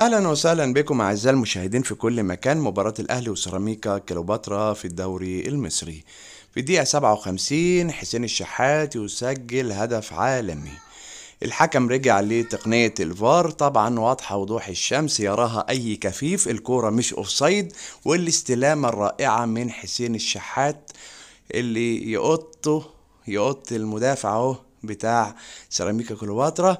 اهلا وسهلا بكم اعزائي المشاهدين في كل مكان مباراه الاهلي وسيراميكا كليوباترا في الدوري المصري في الدقيقه 57 حسين الشحات يسجل هدف عالمي الحكم رجع لتقنية الفار طبعا واضحة وضوح الشمس يراها أي كفيف الكورة مش أوفسايد والاستلامة الرائعة من حسين الشحات اللي يقطه يقط المدافع اهو بتاع سيراميكا كليوباترا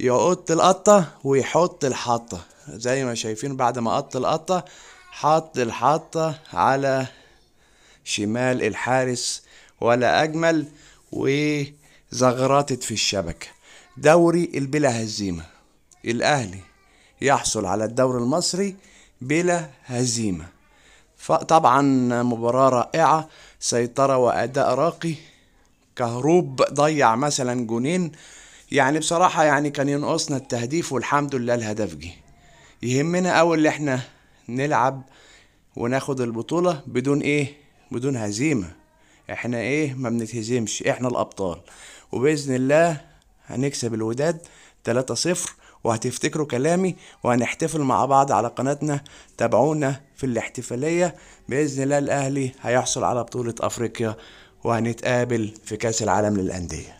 يقط القطة ويحط الحطة زي ما شايفين بعد ما قط القطة حط الحطة على شمال الحارس ولا أجمل وزغرطت في الشبكة دوري البلا هزيمة الأهلي يحصل على الدوري المصري بلا هزيمة طبعا مباراة رائعة سيطرة وأداء راقي كهروب ضيع مثلا جونين يعني بصراحة يعني كان ينقصنا التهديف والحمد لله الهدف جه يهمنا أول اللي احنا نلعب وناخد البطولة بدون ايه بدون هزيمة احنا ايه ما بنتهزمش احنا الأبطال وبإذن الله هنكسب الوداد 3 صفر وهتفتكروا كلامي وهنحتفل مع بعض على قناتنا تابعونا في الاحتفالية بإذن الله الأهلي هيحصل على بطولة أفريقيا وهنتقابل في كأس العالم للأندية